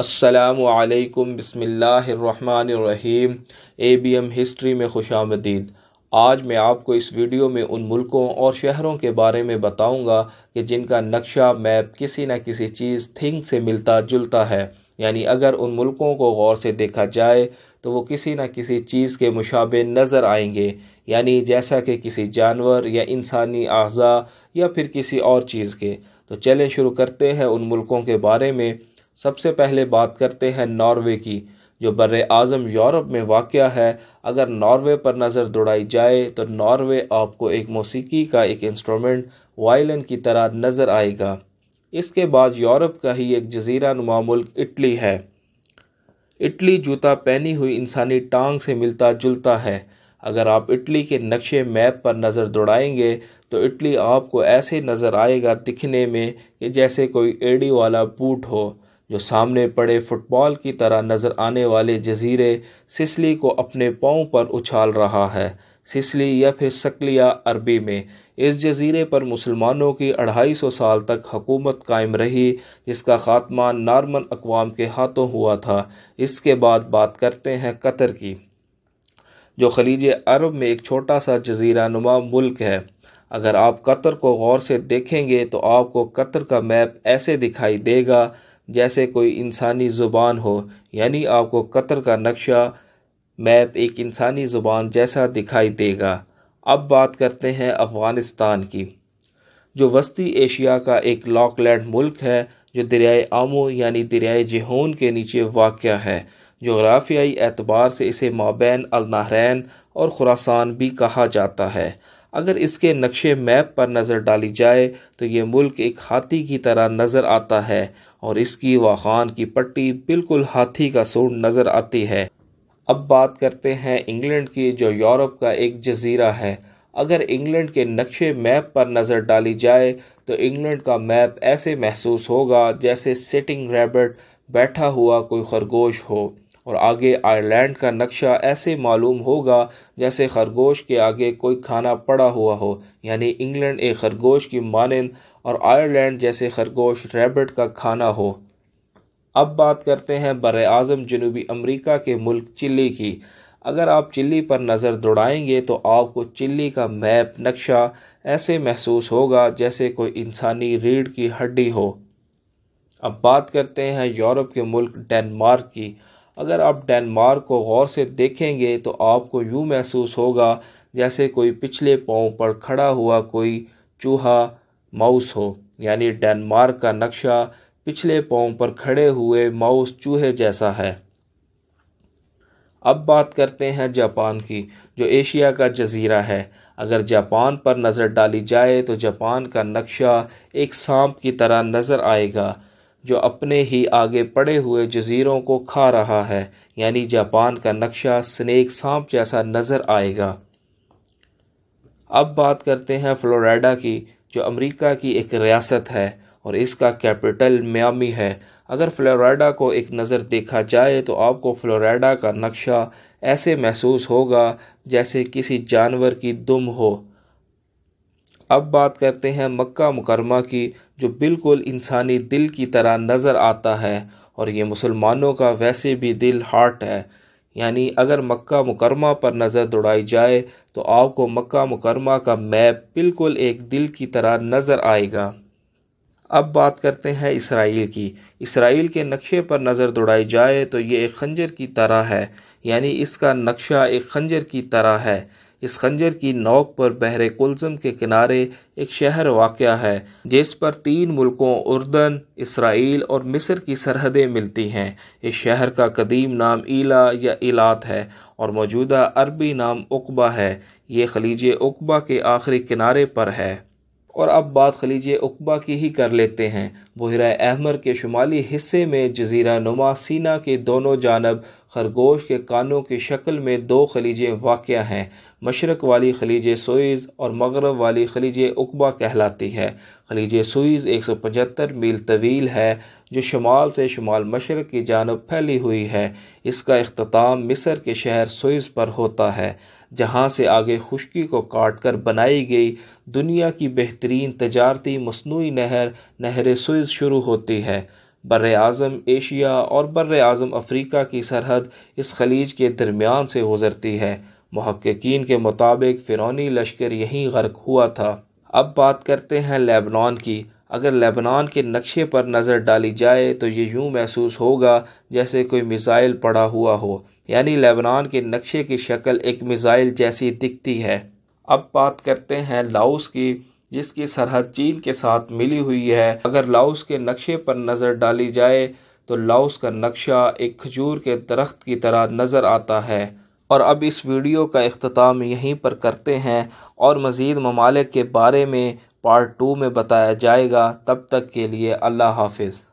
असलकम बसमीम A B M history में खुश आमदीद आज मैं आपको इस वीडियो में उन मुल्कों और शहरों के बारे में बताऊंगा कि जिनका नक्शा मैप किसी न किसी चीज़ थिंग से मिलता जुलता है यानी अगर उन मुल्कों को गौर से देखा जाए तो वो किसी न किसी चीज़ के मुशाबे नज़र आएंगे यानी जैसा कि किसी जानवर या इंसानी अज़ा या फिर किसी और चीज़ के तो चलें शुरू करते हैं उन मुल्कों के बारे में सबसे पहले बात करते हैं नॉर्वे की जो बर आज़म यूरोप में वाक़ है अगर नॉर्वे पर नज़र दौड़ाई जाए तो नॉर्वे आपको एक मौसीकी का एक इंस्ट्रूमेंट वायलिन की तरह नज़र आएगा इसके बाद यूरोप का ही एक जजीरा नुमा मुल्क इटली है इटली जूता पहनी हुई इंसानी टांग से मिलता जुलता है अगर आप इटली के नक्शे मैप पर नज़र दौड़ाएंगे तो इटली आपको ऐसे नज़र आएगा दिखने में कि जैसे कोई एड़ी वाला बूट हो जो सामने पड़े फुटबॉल की तरह नज़र आने वाले जजीरे सिसली को अपने पाँव पर उछाल रहा है सिसली या फिर सकलिया अरबी में इस जजीरे पर मुसलमानों की अढ़ाई सौ साल तक हकूमत कायम रही जिसका ख़ात्मा नार्मन अकवाम के हाथों हुआ था इसके बाद बात करते हैं कतर की जो खलीज अरब में एक छोटा सा जजीरा नुमा मुल्क है अगर आप कतर को गौर से देखेंगे तो आपको कतर का मैप ऐसे दिखाई देगा जैसे कोई इंसानी ज़ुबान हो यानी आपको कतर का नक्शा मैप एक इंसानी ज़ुबान जैसा दिखाई देगा अब बात करते हैं अफ़गानिस्तान की जो वस्ती एशिया का एक लॉकलैंड मुल्क है जो दरियाए आमो यानी दरियाए जहून के नीचे वाक़ है जोग्राफियाई एतबार से इसे माबैन अलनहरैन और खुरासान भी कहा जाता है अगर इसके नक्शे मैप पर नज़र डाली जाए तो ये मुल्क एक हाथी की तरह नज़र आता है और इसकी वाखान की पट्टी बिल्कुल हाथी का सूंड नज़र आती है अब बात करते हैं इंग्लैंड की जो यूरोप का एक जजीरा है अगर इंग्लैंड के नक्शे मैप पर नज़र डाली जाए तो इंग्लैंड का मैप ऐसे महसूस होगा जैसे सिटिंग रैबिट बैठा हुआ कोई खरगोश हो और आगे आयरलैंड का नक्शा ऐसे मालूम होगा जैसे खरगोश के आगे कोई खाना पड़ा हुआ हो यानी इंग्लैंड एक खरगोश की मानंद और आयरलैंड जैसे खरगोश रैबिट का खाना हो अब बात करते हैं बर आज़म जनूबी अमरीका के मुल्क चिल्ली की अगर आप चिल्ली पर नज़र दौड़ाएंगे तो आपको चिल्ली का मैप नक्शा ऐसे महसूस होगा जैसे कोई इंसानी रीढ़ की हड्डी हो अब बात करते हैं यूरोप के मुल्क डेनमार्क की अगर आप डेनमार्क को गौर से देखेंगे तो आपको यूँ महसूस होगा जैसे कोई पिछले पाँव पर खड़ा हुआ कोई चूहा माउस हो यानी डेनमार्क का नक्शा पिछले पाँव पर खड़े हुए माउस चूहे जैसा है अब बात करते हैं जापान की जो एशिया का जजीरा है अगर जापान पर नज़र डाली जाए तो जापान का नक्शा एक सांप की तरह नज़र आएगा जो अपने ही आगे पड़े हुए जज़ीरों को खा रहा है यानी जापान का नक्शा स्नेक सांप जैसा नज़र आएगा अब बात करते हैं फ्लोरिडा की जो अमेरिका की एक रियासत है और इसका कैपिटल मियामी है अगर फ्लोरिडा को एक नज़र देखा जाए तो आपको फ्लोरिडा का नक्शा ऐसे महसूस होगा जैसे किसी जानवर की दुम हो अब बात करते हैं मक्का मुकरमा की जो बिल्कुल इंसानी दिल की तरह नज़र आता है और ये मुसलमानों का वैसे भी दिल हार्ट है यानी अगर मक्का मुकरमा पर नज़र दौड़ाई जाए तो आपको मक्का मुकरमा का मैप बिल्कुल एक दिल की तरह नज़र आएगा अब बात करते हैं इसराइल की इसराइल के नक्शे पर नज़र दौड़ाई जाए तो ये एक खंजर की तरह है यानी इसका नक्शा एक खंजर की तरह है इस खंजर की नोक पर बहरे कुलजम के किनारे एक शहर वाक़ है जिस पर तीन मुल्कों उर्दन इसराइल और मिस्र की सरहदें मिलती हैं इस शहर का कदीम नाम ईला या इलात है और मौजूदा अरबी नाम उकबा है ये खलीज उकबा के आखिरी किनारे पर है और अब बात खलीज उकबा की ही कर लेते हैं बहरा अहमर के शुमाली हिस्से में जजीरा नुमा सीना के दोनों जानब खरगोश के कानों की शक्ल में दो खलीजे वाक़ हैं मशरक़ वाली खलीज सुइज़ और मगरब वाली खलीज उकबा कहलाती है खलीज सुइज़ एक सौ पचहत्तर मील तवील है जो शुमाल से शुमाल मशरक़ की जानब फैली हुई है इसका अख्ताम मिसर के शहर सोइज़ पर होता है जहाँ से आगे खुश्की को काट कर बनाई गई दुनिया की बेहतरीन तजारती मसनू नहर नहर सुइज़ शुरू होती है बर अज़म एशिया और बर अज़म अफ्रीका की सरहद इस खलीज के दरमियान से गुज़रती है महक्कीन के मुताबिक फ़िरौनी लश्कर यहीं गर्क हुआ था अब बात करते हैं लेबनान की अगर लेबनान के नक्शे पर नज़र डाली जाए तो ये यूँ महसूस होगा जैसे कोई मिज़ाइल पड़ा हुआ हो यानी लेबनान के नक्शे की शक्ल एक मिज़ाइल जैसी दिखती है अब बात करते हैं लाउस की जिसकी सरहद चीन के साथ मिली हुई है अगर लाओस के नक्शे पर नज़र डाली जाए तो लाओस का नक्शा एक खजूर के दरख्त की तरह नज़र आता है और अब इस वीडियो का अख्ताम यहीं पर करते हैं और मज़ीद ममालिक के बारे में पार्ट टू में बताया जाएगा तब तक के लिए अल्लाह हाफिज़